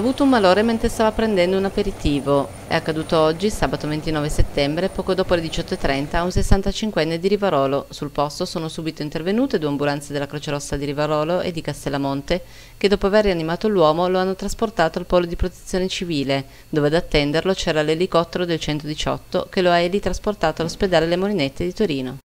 avuto un malore mentre stava prendendo un aperitivo. È accaduto oggi, sabato 29 settembre, poco dopo le 18.30, a un 65enne di Rivarolo. Sul posto sono subito intervenute due ambulanze della Croce Rossa di Rivarolo e di Castellamonte, che dopo aver rianimato l'uomo lo hanno trasportato al polo di protezione civile, dove ad attenderlo c'era l'elicottero del 118 che lo ha elitrasportato all'ospedale Le Molinette di Torino.